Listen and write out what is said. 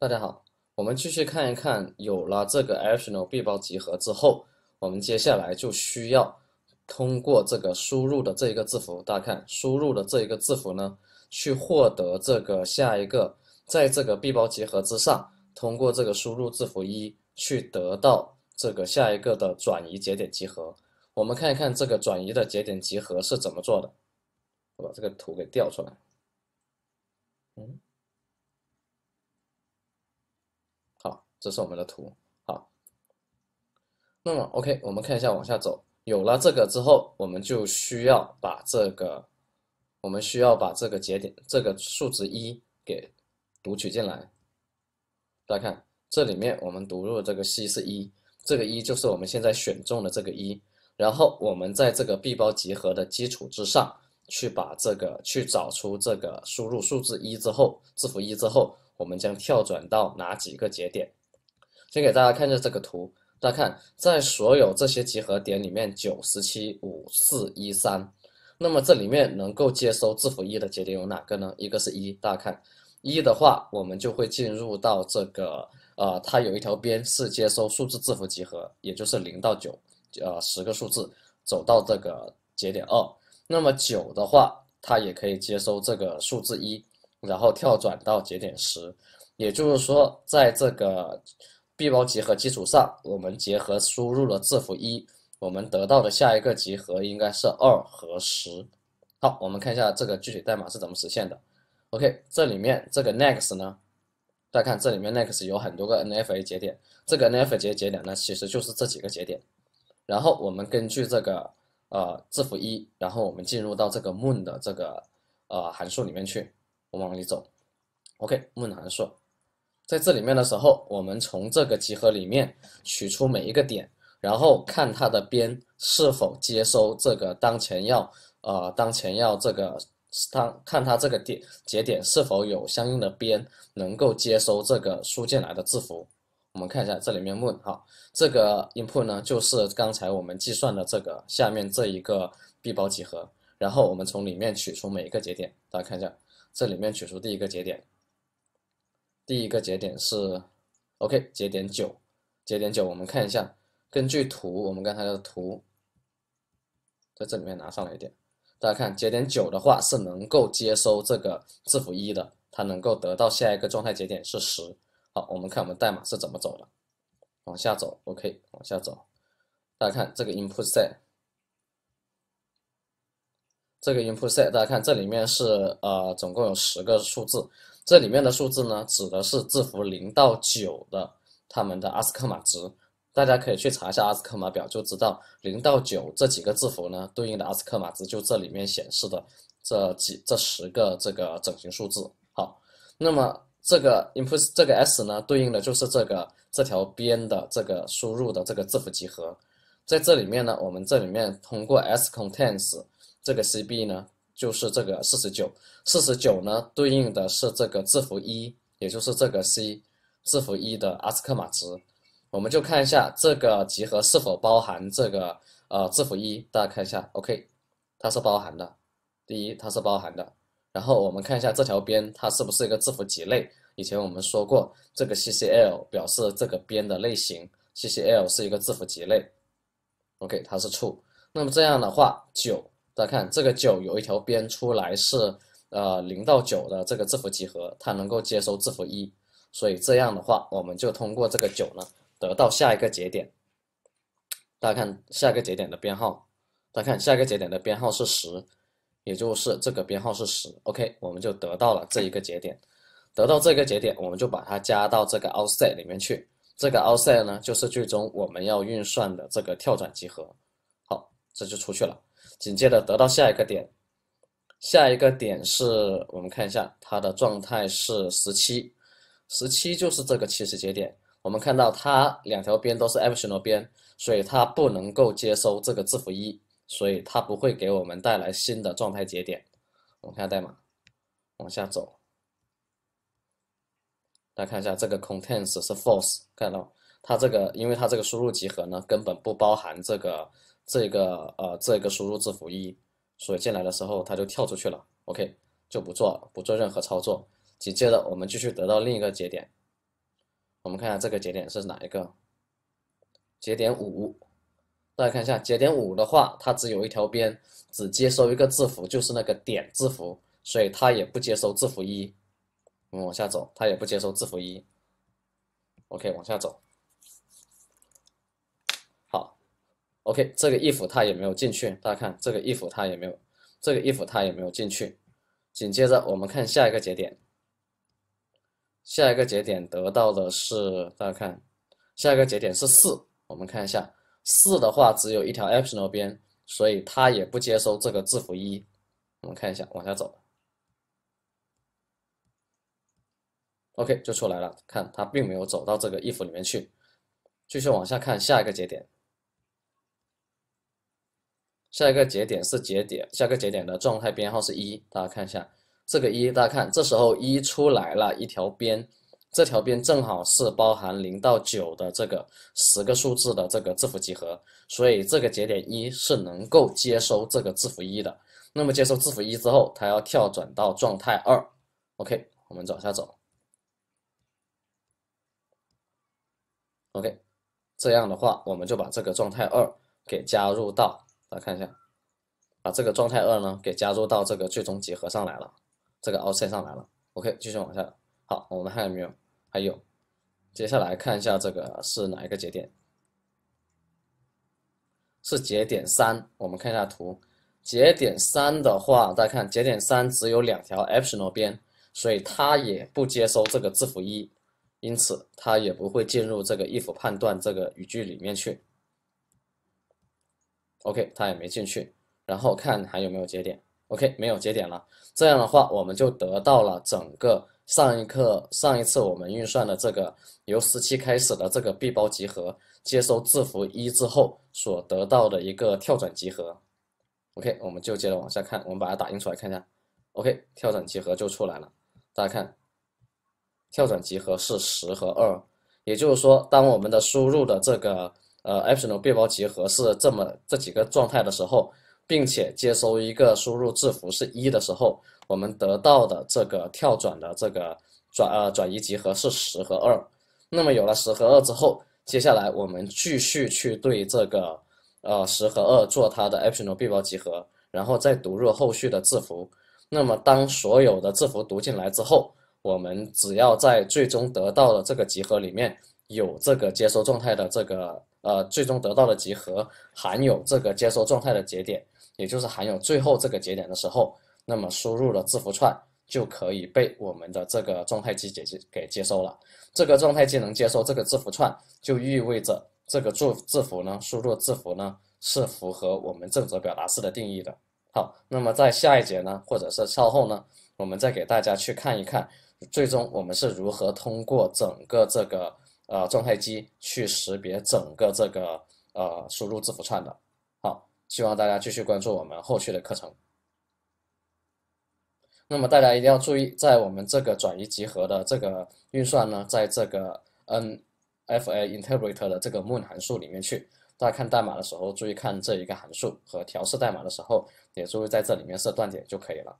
大家好，我们继续看一看，有了这个 optional 包集合之后，我们接下来就需要通过这个输入的这一个字符，大家看，输入的这一个字符呢，去获得这个下一个，在这个闭包集合之上，通过这个输入字符一去得到这个下一个的转移节点集合。我们看一看这个转移的节点集合是怎么做的。我把这个图给调出来。嗯。这是我们的图，好，那么 OK，我们看一下往下走。有了这个之后，我们就需要把这个，我们需要把这个节点这个数值一给读取进来。大家看，这里面我们读入这个 C 是一，这个一就是我们现在选中的这个一。然后我们在这个 B 包集合的基础之上去把这个去找出这个输入数字一之后，字符一之后，我们将跳转到哪几个节点？先给大家看一下这个图，大家看，在所有这些集合点里面，九十七五四一三，那么这里面能够接收字符一的节点有哪个呢？一个是一，大家看一的话，我们就会进入到这个呃，它有一条边是接收数字字符集合，也就是零到九，呃，十个数字走到这个节点二。那么九的话，它也可以接收这个数字一，然后跳转到节点十。也就是说，在这个。闭包集合基础上，我们结合输入的字符一，我们得到的下一个集合应该是二和十。好，我们看一下这个具体代码是怎么实现的。OK，这里面这个 next 呢，大家看这里面 next 有很多个 NFA 节点，这个 NFA 节节点呢其实就是这几个节点。然后我们根据这个呃字符一，然后我们进入到这个 moon 的这个呃函数里面去，我们往里走。OK，moon 函数。在这里面的时候，我们从这个集合里面取出每一个点，然后看它的边是否接收这个当前要呃当前要这个当看它这个点节点是否有相应的边能够接收这个输进来的字符。我们看一下这里面问哈，这个 input 呢就是刚才我们计算的这个下面这一个闭包集合，然后我们从里面取出每一个节点，大家看一下这里面取出第一个节点。第一个节点是，OK，节点九，节点九，我们看一下，根据图，我们刚才的图，在这里面拿上来一点，大家看，节点九的话是能够接收这个字符一的，它能够得到下一个状态节点是十。好，我们看我们代码是怎么走的，往下走，OK，往下走，大家看这个 input set，这个 input set，大家看这里面是，呃，总共有十个数字。这里面的数字呢，指的是字符零到九的它们的阿斯克马值，大家可以去查一下阿斯克马表就知道零到九这几个字符呢对应的阿斯克马值，就这里面显示的这几这十个这个整形数字。好，那么这个 input 这个 s 呢，对应的就是这个这条边的这个输入的这个字符集合，在这里面呢，我们这里面通过 s c o n t e n t s 这个 cb 呢。就是这个四十九，四十九呢对应的是这个字符一，也就是这个 c 字符一的阿斯克马值，我们就看一下这个集合是否包含这个呃字符一，大家看一下，OK，它是包含的，第一它是包含的，然后我们看一下这条边它是不是一个字符集类，以前我们说过这个 CCL 表示这个边的类型，CCL 是一个字符集类，OK，它是 true，那么这样的话九。大家看，这个九有一条边出来是，呃，零到九的这个字符集合，它能够接收字符一，所以这样的话，我们就通过这个九呢，得到下一个节点。大家看，下一个节点的编号，大家看，下一个节点的编号是十，也就是这个编号是十。OK，我们就得到了这一个节点，得到这个节点，我们就把它加到这个 out set 里面去。这个 out set 呢，就是最终我们要运算的这个跳转集合。好，这就出去了。紧接着得到下一个点，下一个点是我们看一下它的状态是十七，十七就是这个起始节点。我们看到它两条边都是 o p t i o n 边，所以它不能够接收这个字符一，所以它不会给我们带来新的状态节点。我们看下代码，往下走，大家看一下这个 c o n t e n t s 是 false，看到它这个因为它这个输入集合呢根本不包含这个。这个呃，这个输入字符一，所以进来的时候它就跳出去了。OK，就不做不做任何操作。紧接着我们继续得到另一个节点，我们看一下这个节点是哪一个？节点五。大家看一下节点五的话，它只有一条边，只接收一个字符，就是那个点字符，所以它也不接收字符一。我们往下走，它也不接收字符一。OK，往下走。OK，这个 if 它也没有进去，大家看这个 if 它也没有，这个 if 它也没有进去。紧接着我们看下一个节点，下一个节点得到的是，大家看下一个节点是四，我们看一下四的话只有一条 optional 边，所以它也不接收这个字符一。我们看一下往下走，OK 就出来了，看它并没有走到这个 if 里面去。继续往下看下一个节点。下一个节点是节点，下个节点的状态编号是一，大家看一下这个一，大家看这时候一出来了一条边，这条边正好是包含零到九的这个十个数字的这个字符集合，所以这个节点一是能够接收这个字符一的。那么接收字符一之后，它要跳转到状态二。OK，我们往下走。OK，这样的话我们就把这个状态二给加入到。来看一下，把这个状态二呢给加入到这个最终集合上来了，这个 o u s e t 上来了。OK，继续往下。好，我们还有没有？还有。接下来看一下这个是哪一个节点？是节点三。我们看一下图，节点三的话，大家看，节点三只有两条 o p t i o n 边，所以它也不接收这个字符一，因此它也不会进入这个 if 判断这个语句里面去。OK，它也没进去，然后看还有没有节点。OK，没有节点了。这样的话，我们就得到了整个上一课上一次我们运算的这个由十七开始的这个 B 包集合接收字符一之后所得到的一个跳转集合。OK，我们就接着往下看，我们把它打印出来看一下。OK，跳转集合就出来了。大家看，跳转集合是十和二，也就是说，当我们的输入的这个。呃，optional 闭包集合是这么这几个状态的时候，并且接收一个输入字符是一的时候，我们得到的这个跳转的这个转呃转移集合是十和二。那么有了十和二之后，接下来我们继续去对这个呃十和二做它的 optional 闭包集合，然后再读入后续的字符。那么当所有的字符读进来之后，我们只要在最终得到的这个集合里面有这个接收状态的这个。呃，最终得到的集合含有这个接收状态的节点，也就是含有最后这个节点的时候，那么输入的字符串就可以被我们的这个状态机解接给接收了。这个状态机能接收这个字符串，就意味着这个字字符呢，输入字符呢是符合我们正则表达式的定义的。好，那么在下一节呢，或者是稍后呢，我们再给大家去看一看，最终我们是如何通过整个这个。呃，状态机去识别整个这个呃输入字符串的。好，希望大家继续关注我们后续的课程。那么大家一定要注意，在我们这个转移集合的这个运算呢，在这个 NFA interpreter 的这个 moon 函数里面去。大家看代码的时候注意看这一个函数，和调试代码的时候也注意在这里面设断点就可以了。